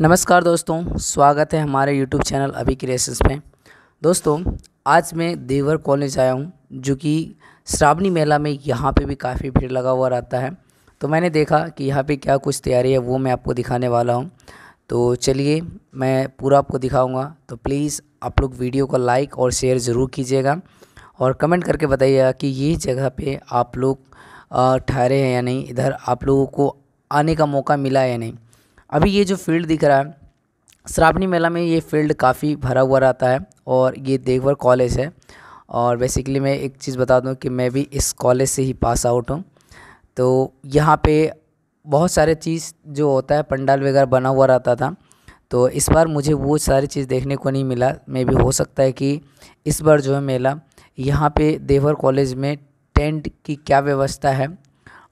नमस्कार दोस्तों स्वागत है हमारे यूट्यूब चैनल अभी क्रिएशंस में दोस्तों आज मैं देवर कॉलेज आया हूँ जो कि श्रावणी मेला में यहाँ पे भी काफ़ी भीड़ लगा हुआ रहता है तो मैंने देखा कि यहाँ पे क्या कुछ तैयारी है वो मैं आपको दिखाने वाला हूँ तो चलिए मैं पूरा आपको दिखाऊँगा तो प्लीज़ आप लोग वीडियो को लाइक और शेयर ज़रूर कीजिएगा और कमेंट करके बताइएगा कि ये जगह पर आप लोग ठहरे हैं या नहीं इधर आप लोगों को आने का मौका मिला या नहीं अभी ये जो फील्ड दिख रहा है श्रावणी मेला में ये फील्ड काफ़ी भरा हुआ रहता है और ये देवघर कॉलेज है और बेसिकली मैं एक चीज़ बता दूँ कि मैं भी इस कॉलेज से ही पास आउट हूँ तो यहाँ पे बहुत सारे चीज़ जो होता है पंडाल वगैरह बना हुआ रहता था तो इस बार मुझे वो सारी चीज़ देखने को नहीं मिला मे भी हो सकता है कि इस बार जो है मेला यहाँ पे देवर कॉलेज में टेंट की क्या व्यवस्था है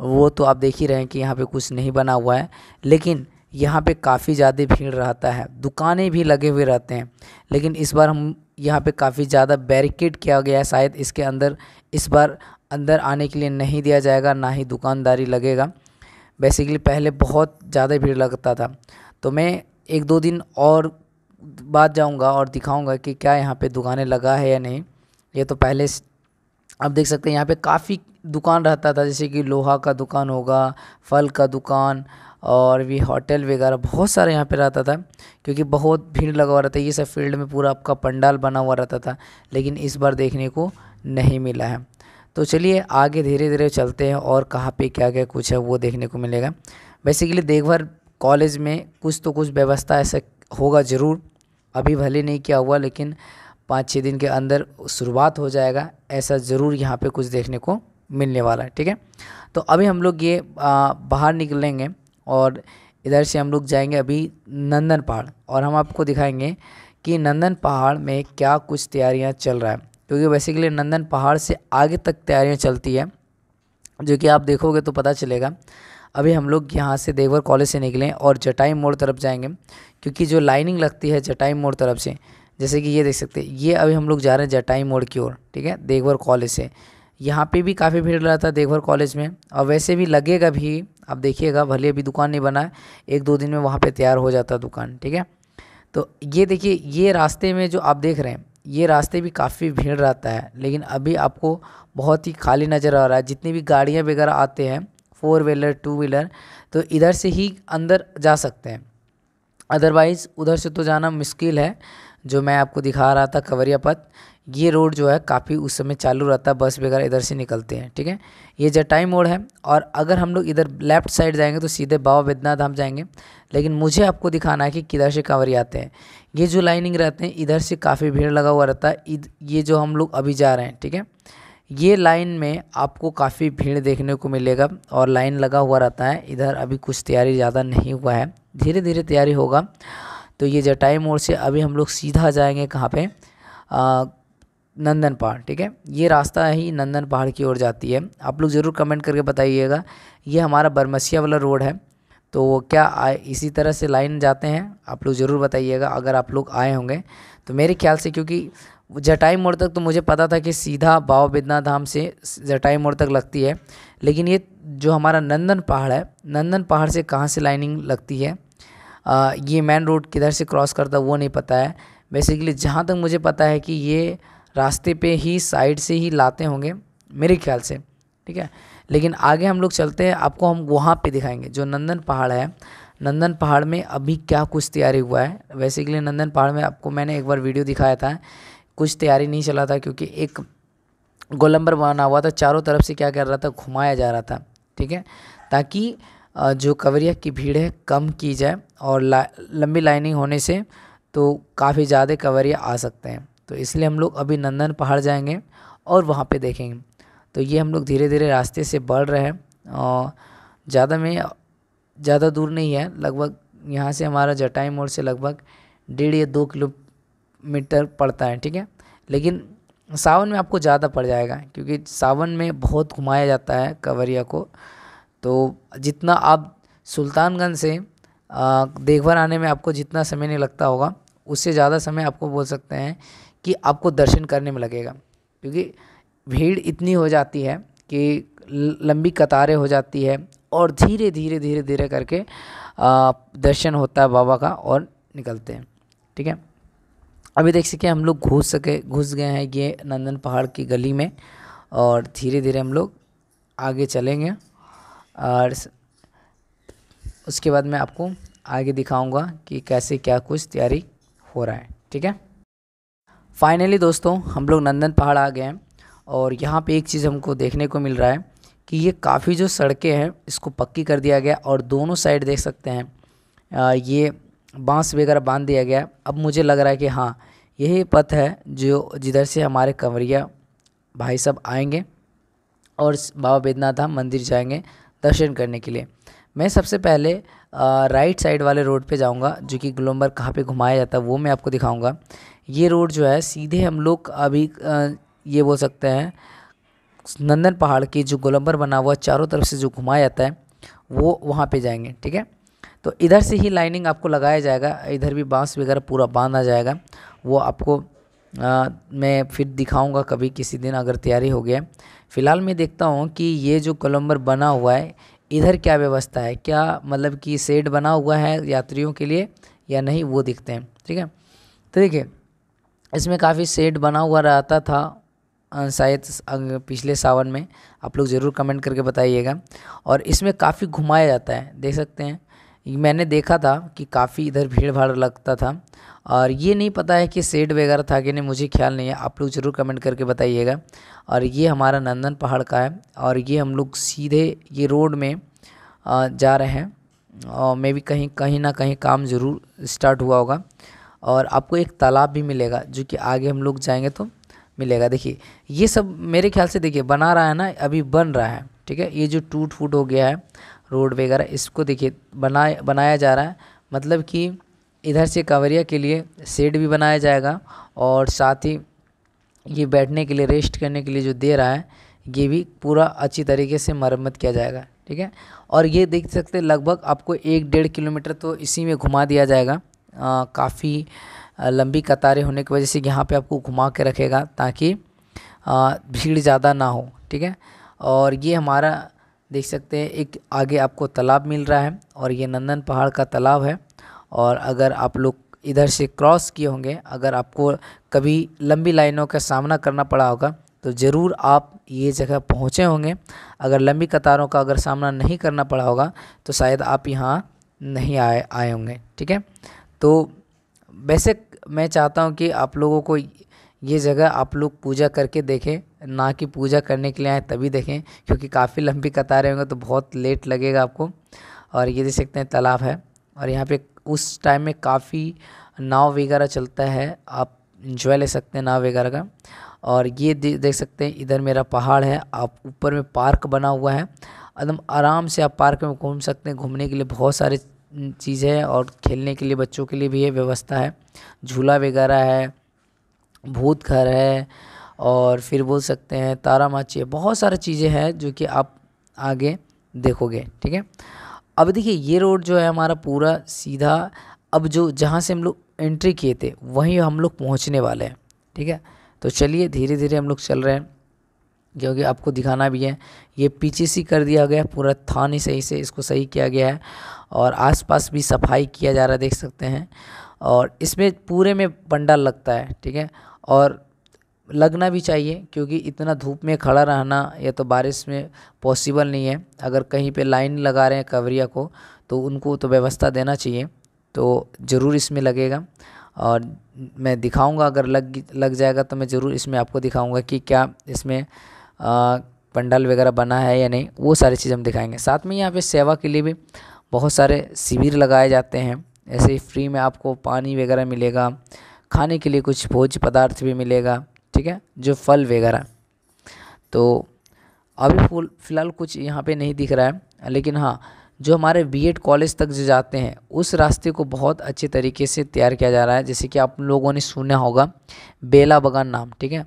वो तो आप देख ही रहे हैं कि यहाँ पे कुछ नहीं बना हुआ है लेकिन यहाँ पे काफ़ी ज़्यादा भीड़ रहता है दुकानें भी लगे हुए रहते हैं लेकिन इस बार हम यहाँ पे काफ़ी ज़्यादा बैरिकेड किया गया है शायद इसके अंदर इस बार अंदर आने के लिए नहीं दिया जाएगा ना ही दुकानदारी लगेगा बेसिकली पहले बहुत ज़्यादा भीड़ लगता था तो मैं एक दो दिन और बाद जाऊँगा और दिखाऊँगा कि क्या यहाँ पर दुकानें लगा है या नहीं ये तो पहले आप देख सकते हैं यहाँ पर काफ़ी दुकान रहता था जैसे कि लोहा का दुकान होगा फल का दुकान और भी होटल वगैरह बहुत सारे यहाँ पे रहता था क्योंकि बहुत भीड़ लगा हुआ रहता है ये सब फील्ड में पूरा आपका पंडाल बना हुआ रहता था लेकिन इस बार देखने को नहीं मिला है तो चलिए आगे धीरे धीरे चलते हैं और कहाँ पे क्या क्या कुछ है वो देखने को मिलेगा बेसिकली देखभर कॉलेज में कुछ तो कुछ व्यवस्था ऐसा होगा ज़रूर अभी भले नहीं किया हुआ लेकिन पाँच छः दिन के अंदर शुरुआत हो जाएगा ऐसा ज़रूर यहाँ पर कुछ देखने को मिलने वाला है ठीक है तो अभी हम लोग ये आ, बाहर निकलेंगे और इधर से हम लोग जाएंगे अभी नंदन पहाड़ और हम आपको दिखाएंगे कि नंदन पहाड़ में क्या कुछ तैयारियां चल रहा है क्योंकि बेसिकली नंदन पहाड़ से आगे तक तैयारियां चलती है जो कि आप देखोगे तो पता चलेगा अभी हम लोग यहाँ से देवघर कॉलेज से निकलें और जटाई मोड़ तरफ जाएंगे क्योंकि जो लाइनिंग लगती है जटाई मोड़ तरफ से जैसे कि ये देख सकते हैं ये अभी हम लोग जा रहे हैं जटाई मोड़ की ओर ठीक है देवघर कॉलेज से यहाँ पे भी काफ़ी भीड़ रहा है देवघर कॉलेज में और वैसे भी लगेगा भी आप देखिएगा भले अभी दुकान नहीं बना है एक दो दिन में वहाँ पे तैयार हो जाता है दुकान ठीक है तो ये देखिए ये रास्ते में जो आप देख रहे हैं ये रास्ते भी काफ़ी भीड़ रहता है लेकिन अभी आपको बहुत ही खाली नज़र आ रहा है जितनी भी गाड़ियाँ वगैरह आते हैं फोर व्हीलर टू व्हीलर तो इधर से ही अंदर जा सकते हैं अदरवाइज़ उधर से तो जाना मुश्किल है जो मैं आपको दिखा रहा था कवरिया पथ ये रोड जो है काफ़ी उस समय चालू रहता है बस वगैरह इधर से निकलते हैं ठीक है ये जटाई मोड़ है और अगर हम लोग इधर लेफ्ट साइड जाएंगे तो सीधे बाबा बैद्यनाथ धाम जाएंगे लेकिन मुझे आपको दिखाना है कि किधर से कांवरी आते हैं ये जो लाइनिंग रहते हैं इधर से काफ़ी भीड़ लगा हुआ रहता है ये जो हम लोग अभी जा रहे हैं ठीक है ये लाइन में आपको काफ़ी भीड़ देखने को मिलेगा और लाइन लगा हुआ रहता है इधर अभी कुछ तैयारी ज़्यादा नहीं हुआ है धीरे धीरे तैयारी होगा तो ये जटाई मोड़ से अभी हम लोग सीधा जाएँगे कहाँ पर नंदन पहाड़ ठीक है ये रास्ता ही नंदन पहाड़ की ओर जाती है आप लोग ज़रूर कमेंट करके बताइएगा ये हमारा बरमसिया वाला रोड है तो क्या आए इसी तरह से लाइन जाते हैं आप लोग ज़रूर बताइएगा अगर आप लोग आए होंगे तो मेरे ख्याल से क्योंकि जटाई मोड़ तक तो मुझे पता था कि सीधा बाबा बिदना धाम से जटाई मोड़ तक लगती है लेकिन ये जो हमारा नंदन पहाड़ है नंदन पहाड़ से कहाँ से लाइनिंग लगती है आ, ये मेन रोड किधर से क्रॉस करता वो नहीं पता है बेसिकली जहाँ तक मुझे पता है कि ये रास्ते पे ही साइड से ही लाते होंगे मेरे ख्याल से ठीक है लेकिन आगे हम लोग चलते हैं आपको हम वहाँ पे दिखाएंगे जो नंदन पहाड़ है नंदन पहाड़ में अभी क्या कुछ तैयारी हुआ है वैसे के लिए नंदन पहाड़ में आपको मैंने एक बार वीडियो दिखाया था कुछ तैयारी नहीं चला था क्योंकि एक गोलंबर बना हुआ था चारों तरफ से क्या कर रहा था घुमाया जा रहा था ठीक है ताकि जो कवरिया की भीड़ है कम की जाए और ला, लंबी लाइनिंग होने से तो काफ़ी ज़्यादा कवरिया आ सकते हैं तो इसलिए हम लोग अभी नंदन पहाड़ जाएंगे और वहाँ पे देखेंगे तो ये हम लोग धीरे धीरे रास्ते से बढ़ रहे हैं और ज़्यादा में ज़्यादा दूर नहीं है लगभग यहाँ से हमारा जटाई मोड़ से लगभग डेढ़ या दो किलोमीटर पड़ता है ठीक है लेकिन सावन में आपको ज़्यादा पड़ जाएगा क्योंकि सावन में बहुत घुमाया जाता है कंवरिया को तो जितना आप सुल्तानगंज से देखभाल आने में आपको जितना समय नहीं लगता होगा उससे ज़्यादा समय आपको बोल सकते हैं कि आपको दर्शन करने में लगेगा क्योंकि भीड़ इतनी हो जाती है कि लंबी कतारें हो जाती है और धीरे धीरे धीरे धीरे करके दर्शन होता है बाबा का और निकलते हैं ठीक है अभी देख सके हम लोग घुस सके घुस गए हैं ये नंदन पहाड़ की गली में और धीरे धीरे हम लोग आगे चलेंगे और उसके बाद मैं आपको आगे दिखाऊंगा कि कैसे क्या कुछ तैयारी हो रहा है ठीक है फाइनली दोस्तों हम लोग नंदन पहाड़ आ गए हैं और यहाँ पे एक चीज़ हमको देखने को मिल रहा है कि ये काफ़ी जो सड़कें हैं इसको पक्की कर दिया गया और दोनों साइड देख सकते हैं आ, ये बांस वगैरह बांध दिया गया अब मुझे लग रहा है कि हाँ यही पथ है जो जिधर से हमारे कंवरिया भाई सब आएंगे और बाबा बैद्यनाथ धाम मंदिर जाएंगे दर्शन करने के लिए मैं सबसे पहले आ, राइट साइड वाले रोड पे जाऊंगा जो कि ग्लोम्बर कहाँ पे घुमाया जाता है वो मैं आपको दिखाऊंगा ये रोड जो है सीधे हम लोग अभी ये बोल सकते हैं नंदन पहाड़ की जो गोलंबर बना हुआ चारों तरफ से जो घुमाया जाता है वो वहाँ पे जाएंगे ठीक है तो इधर से ही लाइनिंग आपको लगाया जाएगा इधर भी बांस वगैरह पूरा बांधा जाएगा वो आपको आ, मैं फिर दिखाऊंगा कभी किसी दिन अगर तैयारी हो गया फ़िलहाल मैं देखता हूँ कि ये जो कोलम्बर बना हुआ है इधर क्या व्यवस्था है क्या मतलब कि सेड बना हुआ है यात्रियों के लिए या नहीं वो देखते हैं ठीक है तो देखिए इसमें काफ़ी सेट बना हुआ रहता था शायद पिछले सावन में आप लोग ज़रूर कमेंट करके बताइएगा और इसमें काफ़ी घुमाया जाता है देख सकते हैं मैंने देखा था कि काफ़ी इधर भीड़ भाड़ लगता था और ये नहीं पता है कि सेट वगैरह था कि नहीं मुझे ख्याल नहीं है आप लोग ज़रूर कमेंट करके बताइएगा और ये हमारा नंदन पहाड़ का है और ये हम लोग सीधे ये रोड में जा रहे हैं और मे भी कहीं कहीं ना कहीं काम ज़रूर स्टार्ट हुआ होगा और आपको एक तालाब भी मिलेगा जो कि आगे हम लोग जाएंगे तो मिलेगा देखिए ये सब मेरे ख्याल से देखिए बना रहा है ना अभी बन रहा है ठीक है ये जो टूट फूट हो गया है रोड वगैरह इसको देखिए बनाए बनाया जा रहा है मतलब कि इधर से कवरिया के लिए सेड भी बनाया जाएगा और साथ ही ये बैठने के लिए रेस्ट करने के लिए जो दे रहा है ये भी पूरा अच्छी तरीके से मरम्मत किया जाएगा ठीक है और ये देख सकते लगभग आपको एक डेढ़ किलोमीटर तो इसी में घुमा दिया जाएगा काफ़ी लंबी कतारें होने की वजह से यहाँ पे आपको घुमा के रखेगा ताकि भीड़ ज़्यादा ना हो ठीक है और ये हमारा देख सकते हैं एक आगे आपको तालाब मिल रहा है और ये नंदन पहाड़ का तालाब है और अगर आप लोग इधर से क्रॉस किए होंगे अगर आपको कभी लंबी लाइनों का सामना करना पड़ा होगा तो ज़रूर आप ये जगह पहुँचे होंगे अगर लंबी कतारों का अगर सामना नहीं करना पड़ा होगा तो शायद आप यहाँ नहीं आए आए होंगे ठीक है तो वैसे मैं चाहता हूँ कि आप लोगों को ये जगह आप लोग पूजा करके देखें ना कि पूजा करने के लिए आए तभी देखें क्योंकि काफ़ी लंबी कतारें होंगे तो बहुत लेट लगेगा आपको और ये देख सकते हैं तालाब है और यहाँ पे उस टाइम में काफ़ी नाव वगैरह चलता है आप इंजॉय ले सकते हैं नाव वगैरह का और ये देख सकते हैं इधर मेरा पहाड़ है आप ऊपर में पार्क बना हुआ है एकदम आराम से आप पार्क में घूम सकते हैं घूमने के लिए बहुत सारे चीज़ है और खेलने के लिए बच्चों के लिए भी ये व्यवस्था है झूला वगैरह है भूत घर है और फिर बोल सकते हैं तारामाची है बहुत सारी चीज़ें हैं जो कि आप आगे देखोगे ठीक है अब देखिए ये रोड जो है हमारा पूरा सीधा अब जो जहाँ से हम लोग एंट्री किए थे वहीं हम लोग पहुँचने वाले हैं ठीक है तो चलिए धीरे धीरे हम लोग चल रहे हैं क्योंकि आपको दिखाना भी है ये पीछे से कर दिया गया पूरा थान ही सही से इसको सही किया गया है और आसपास भी सफाई किया जा रहा है देख सकते हैं और इसमें पूरे में पंडाल लगता है ठीक है और लगना भी चाहिए क्योंकि इतना धूप में खड़ा रहना या तो बारिश में पॉसिबल नहीं है अगर कहीं पर लाइन लगा रहे हैं कवरिया को तो उनको तो व्यवस्था देना चाहिए तो ज़रूर इसमें लगेगा और मैं दिखाऊंगा अगर लग लग जाएगा तो मैं ज़रूर इसमें आपको दिखाऊंगा कि क्या इसमें पंडाल वगैरह बना है या नहीं वो सारी चीज़ हम दिखाएंगे साथ में यहाँ पे सेवा के लिए भी बहुत सारे शिविर लगाए जाते हैं ऐसे ही फ्री में आपको पानी वगैरह मिलेगा खाने के लिए कुछ भोज पदार्थ भी मिलेगा ठीक है जो फल वगैरह तो अभी फूल फ़िलहाल कुछ यहाँ पे नहीं दिख रहा है लेकिन हाँ जो हमारे बी कॉलेज तक जो जाते हैं उस रास्ते को बहुत अच्छे तरीके से तैयार किया जा रहा है जैसे कि आप लोगों ने सुना होगा बेला बगान नाम ठीक है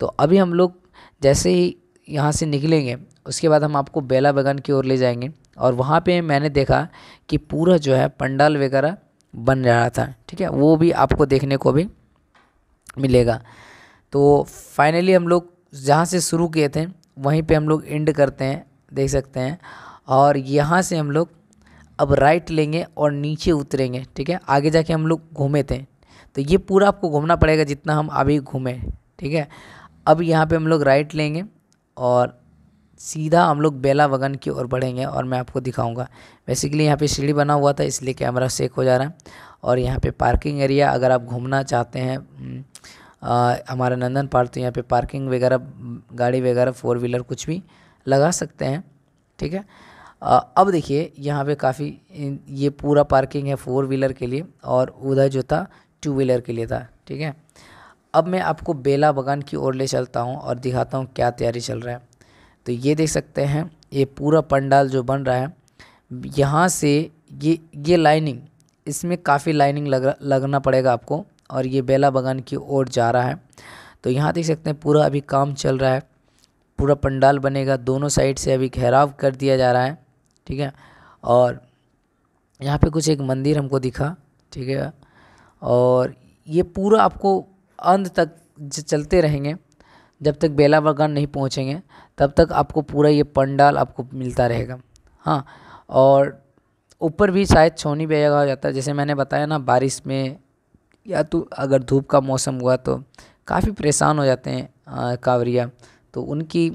तो अभी हम लोग जैसे ही यहाँ से निकलेंगे उसके बाद हम आपको बेला बगान की ओर ले जाएंगे और वहाँ पे मैंने देखा कि पूरा जो है पंडाल वगैरह बन रहा था ठीक है वो भी आपको देखने को भी मिलेगा तो फाइनली हम लोग जहाँ से शुरू किए थे वहीं पे हम लोग एंड करते हैं देख सकते हैं और यहाँ से हम लोग अब राइट लेंगे और नीचे उतरेंगे ठीक है आगे जाके हम लोग घूमे थे तो ये पूरा आपको घूमना पड़ेगा जितना हम अभी घूमें ठीक है अब यहाँ पे हम लोग राइट लेंगे और सीधा हम लोग बेला वगन की ओर बढ़ेंगे और मैं आपको दिखाऊंगा बेसिकली यहाँ पे सीढ़ी बना हुआ था इसलिए कैमरा सेक हो जा रहा है और यहाँ पे पार्किंग एरिया अगर आप घूमना चाहते हैं हम्म, हमारे हमारा नंदन पार्क तो यहाँ पे पार्किंग वगैरह गाड़ी वगैरह फोर व्हीलर कुछ भी लगा सकते हैं ठीक है आ, अब देखिए यहाँ पे काफ़ी ये पूरा पार्किंग है फोर व्हीलर के लिए और उधर जो था टू व्हीलर के लिए था ठीक है अब मैं आपको बेला बगान की ओर ले चलता हूँ और दिखाता हूँ क्या तैयारी चल रहा है तो ये देख सकते हैं ये पूरा पंडाल जो बन रहा है यहाँ से ये ये लाइनिंग इसमें काफ़ी लाइनिंग लग लगना पड़ेगा आपको और ये बेला बगान की ओर जा रहा है तो यहाँ देख सकते हैं पूरा अभी काम चल रहा है पूरा पंडाल बनेगा दोनों साइड से अभी घेराव कर दिया जा रहा है ठीक है और यहाँ पे कुछ एक मंदिर हमको दिखा ठीक है और ये पूरा आपको अंत तक चलते रहेंगे जब तक बेला बगान नहीं पहुँचेंगे तब तक आपको पूरा ये पंडाल आपको मिलता रहेगा हाँ और ऊपर भी शायद छोनी भी हो जाता है जैसे मैंने बताया ना बारिश में या तो अगर धूप का मौसम हुआ तो काफ़ी परेशान हो जाते हैं कावरिया तो उनकी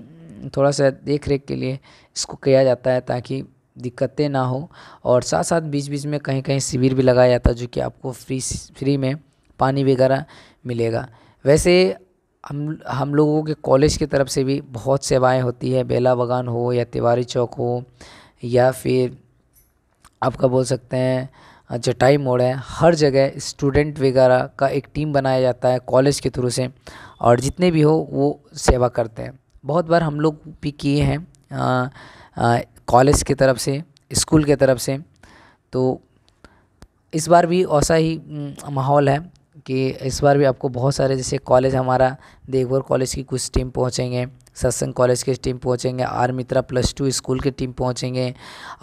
थोड़ा सा देख रेख के लिए इसको किया जाता है ताकि दिक्कतें ना हो और साथ साथ बीच बीच में कहीं कहीं शिविर भी लगाया जाता है जो कि आपको फ्री फ्री में पानी वगैरह मिलेगा वैसे हम हम लोगों के कॉलेज की तरफ से भी बहुत सेवाएं होती है बेला बगान हो या तिवारी चौक हो या फिर आपका बोल सकते हैं जटाई मोड़ है हर जगह स्टूडेंट वगैरह का एक टीम बनाया जाता है कॉलेज के थ्रू से और जितने भी हो वो सेवा करते हैं बहुत बार हम लोग भी किए हैं कॉलेज की तरफ से स्कूल के तरफ से तो इस बार भी ऐसा ही माहौल है कि इस बार भी आपको बहुत सारे जैसे कॉलेज हमारा देवघर कॉलेज की कुछ टीम पहुँचेंगे सत्संग कॉलेज की टीम पहुँचेंगे R Mitra plus two school की टीम पहुँचेंगे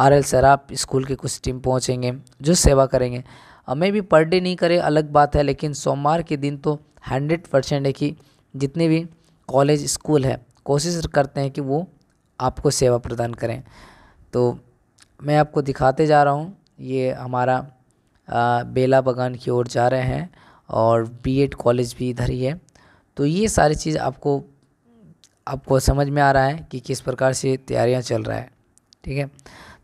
आर एल सराफ स्कूल की कुछ टीम पहुँचेंगे जो सेवा करेंगे हमें भी पर डे नहीं करें अलग बात है लेकिन सोमवार के दिन तो हंड्रेड परसेंट है कि जितने भी कॉलेज स्कूल है कोशिश करते हैं कि वो आपको सेवा प्रदान करें तो मैं आपको दिखाते जा रहा हूँ ये हमारा आ, बेला बगान की ओर जा रहे हैं और बीएड कॉलेज भी इधर ही है तो ये सारी चीज़ आपको आपको समझ में आ रहा है कि किस प्रकार से तैयारियां चल रहा है ठीक है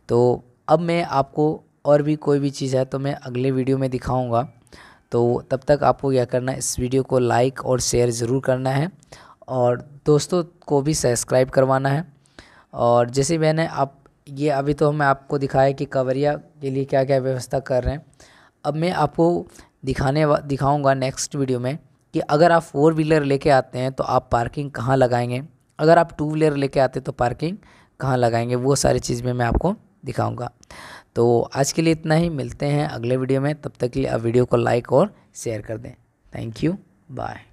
तो अब मैं आपको और भी कोई भी चीज़ है तो मैं अगले वीडियो में दिखाऊंगा तो तब तक आपको क्या करना है इस वीडियो को लाइक और शेयर ज़रूर करना है और दोस्तों को भी सब्सक्राइब करवाना है और जैसे मैंने आप ये अभी तो मैं आपको दिखाया कि कवरिया के लिए क्या क्या व्यवस्था कर रहे हैं अब मैं आपको दिखाने दिखाऊंगा नेक्स्ट वीडियो में कि अगर आप फोर व्हीलर लेके आते हैं तो आप पार्किंग कहाँ लगाएंगे अगर आप टू व्हीलर लेके आते हैं तो पार्किंग कहाँ लगाएंगे वो सारी चीज़ में मैं आपको दिखाऊंगा तो आज के लिए इतना ही मिलते हैं अगले वीडियो में तब तक के लिए आप वीडियो को लाइक और शेयर कर दें थैंक यू बाय